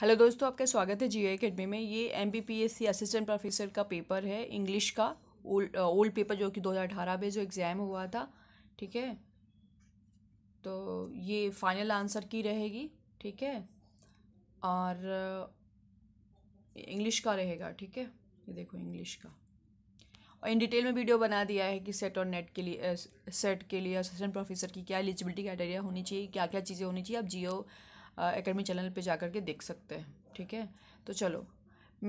hello दोस्तों आपका स्वागत है जीओ अकेडमी में ये M B P S C assistant professor का पेपर है इंग्लिश का ओल्ड ओल्ड पेपर जो कि 2018 में जो एग्ज़ाम हुआ था ठीक है तो ये फाइनल आंसर की रहेगी ठीक है और इंग्लिश uh, का रहेगा ठीक है ये देखो इंग्लिश का और इन डिटेल में वीडियो बना दिया है कि सेट और नेट के लिए सेट uh, के लिए असिस्टेंट प्रोफेसर की क्या एलिजिबिलिटी क्राइटेरिया होनी चाहिए क्या क्या चीज़ें होनी चाहिए आप जियो एकेडमी चैनल पे जा कर के देख सकते हैं ठीक है तो चलो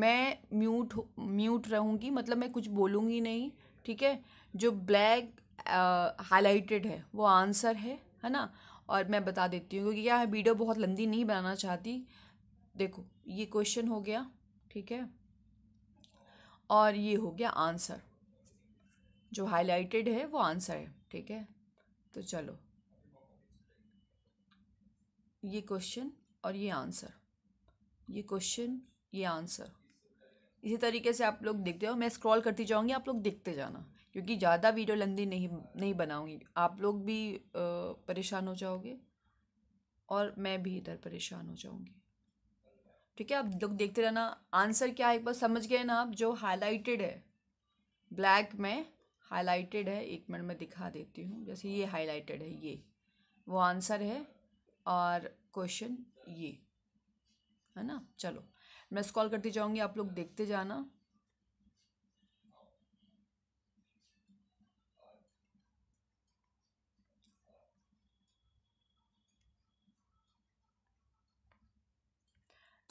मैं म्यूट म्यूट रहूँगी मतलब मैं कुछ बोलूँगी नहीं ठीक है जो ब्लैक हाईलाइटेड है वो आंसर है है ना और मैं बता देती हूँ क्योंकि क्या वीडियो बहुत लंबी नहीं बनाना चाहती देखो ये क्वेश्चन हो गया ठीक है और ये हो गया आंसर जो हाईलाइटेड है वो आंसर है ठीक है तो चलो ये क्वेश्चन और ये आंसर ये क्वेश्चन ये आंसर इसी तरीके से आप लोग देखते हो मैं स्क्रॉल करती जाऊँगी आप लोग देखते जाना क्योंकि ज़्यादा वीडियो लंदी नहीं नहीं बनाऊँगी आप लोग भी परेशान हो जाओगे और मैं भी इधर परेशान हो जाऊँगी ठीक है आप लोग देखते रहना आंसर क्या है एक बार समझ गए ना आप जो हाईलाइटेड है ब्लैक में हाईलाइटेड है एक मिनट में दिखा देती हूँ जैसे ये हाईलाइटेड है ये वो आंसर है और क्वेश्चन ये है ना चलो मैं स्कॉल करती जाऊँगी आप लोग देखते जाना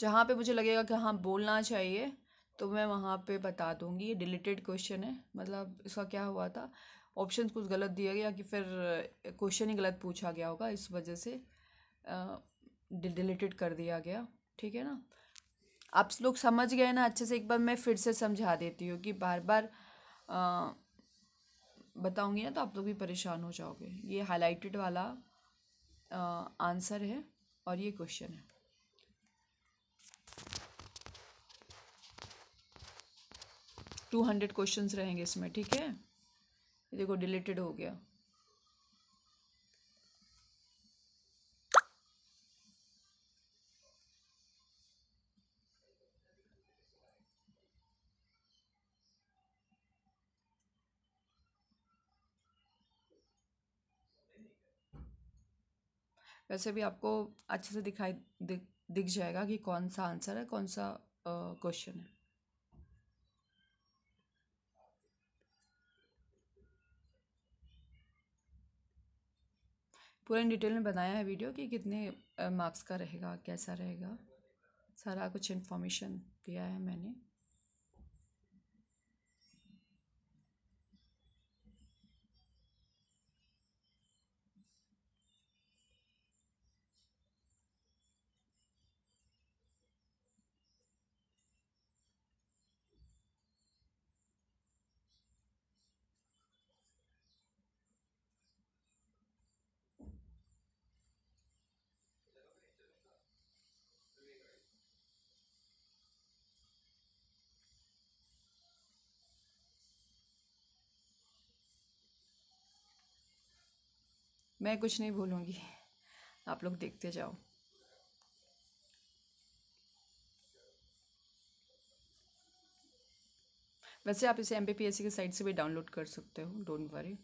जहाँ पे मुझे लगेगा कि हाँ बोलना चाहिए तो मैं वहाँ पे बता दूँगी ये डिलीटेड क्वेश्चन है मतलब इसका क्या हुआ था ऑप्शन कुछ गलत दिया गया कि फिर क्वेश्चन ही गलत पूछा गया होगा इस वजह से डिलीटेड कर दिया गया ठीक है ना आप लोग समझ गए ना अच्छे से एक बार मैं फिर से समझा देती हूँ कि बार बार बताऊँगी ना तो आप लोग भी परेशान हो जाओगे ये हाईलाइटेड वाला आ, आंसर है और ये क्वेश्चन है टू हंड्रेड क्वेश्चन रहेंगे इसमें ठीक है देखो डिलीटेड हो गया वैसे भी आपको अच्छे से दिखाई दि, दिख जाएगा कि कौन सा आंसर है कौन सा क्वेश्चन है पूरा इन डिटेल में बनाया है वीडियो कि कितने मार्क्स का रहेगा कैसा रहेगा सारा कुछ इन्फॉर्मेशन दिया है मैंने मैं कुछ नहीं भूलूँगी आप लोग देखते जाओ वैसे आप इसे एम के साइट से भी डाउनलोड कर सकते हो डोंट वरी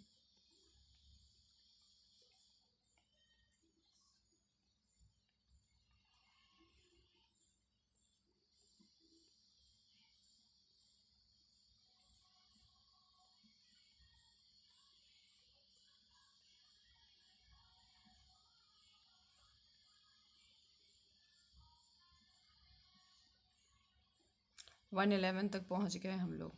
वन एलेवन तक पहुंच गए हम लोग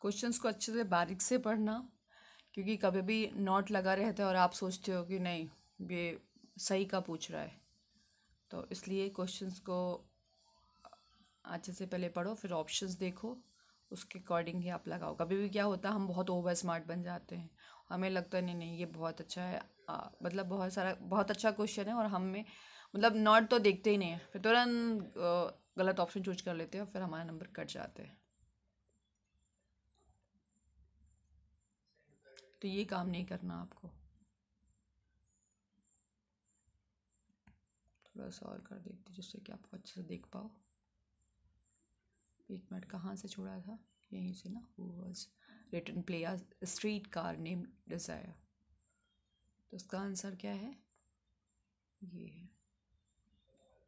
क्वेश्चंस को अच्छे से बारीक से पढ़ना क्योंकि कभी भी नॉट लगा रहते है और आप सोचते हो कि नहीं ये सही का पूछ रहा है तो इसलिए क्वेश्चंस को अच्छे से पहले पढ़ो फिर ऑप्शंस देखो उसके अकॉर्डिंग ही आप लगाओ कभी भी क्या होता है हम बहुत ओवर स्मार्ट बन जाते हैं हमें लगता नहीं नहीं ये बहुत अच्छा है आ, मतलब बहुत सारा बहुत अच्छा क्वेश्चन है और हमें मतलब नॉट तो देखते ही नहीं है फिर तुरंत गलत ऑप्शन चूज कर लेते हैं और फिर हमारा नंबर कट जाते हैं तो ये काम नहीं करना आपको थोड़ा सा और कर देते जिससे कि आप अच्छे से देख पाओ एक मिनट कहाँ से छोड़ा था यहीं से ना वो written play a street car name desire तो उसका आंसर क्या है ये है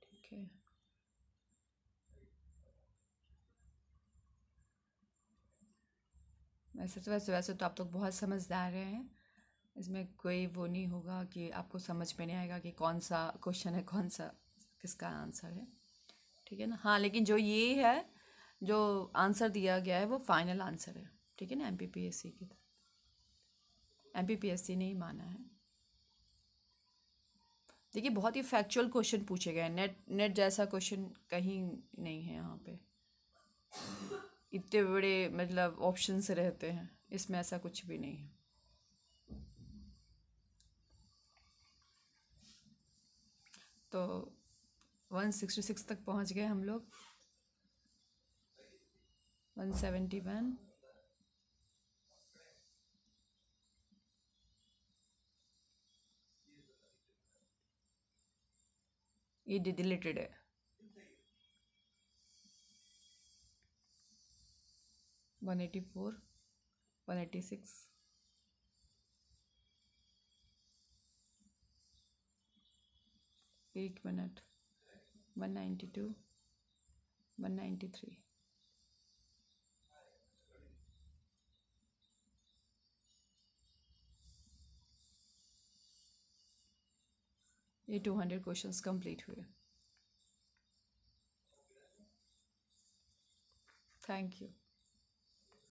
ठीक है वैसे तो वैसे वैसे तो आप लोग तो बहुत समझदार हैं इसमें कोई वो नहीं होगा कि आपको समझ में नहीं आएगा कि कौन सा क्वेश्चन है कौन सा किसका आंसर है ठीक है ना हाँ लेकिन जो ये है जो आंसर दिया गया है वो फाइनल आंसर है ठीक है ना M P P S C की M P P S C ने ही माना है देखिए बहुत ही फैक्चुअल क्वेश्चन पूछे गए नेट नेट जैसा क्वेश्चन कहीं नहीं है यहाँ पे इतने बड़े मतलब ऑप्शन रहते हैं इसमें ऐसा कुछ भी नहीं है तो वन सिक्सटी सिक्स तक पहुँच गए हम लोग वन सेवेंटी वन ఇది deleted one eighty four one eighty six एक minute one ninety two one ninety three ये टू हंड्रेड क्वेश्चन कम्प्लीट हुए थैंक यू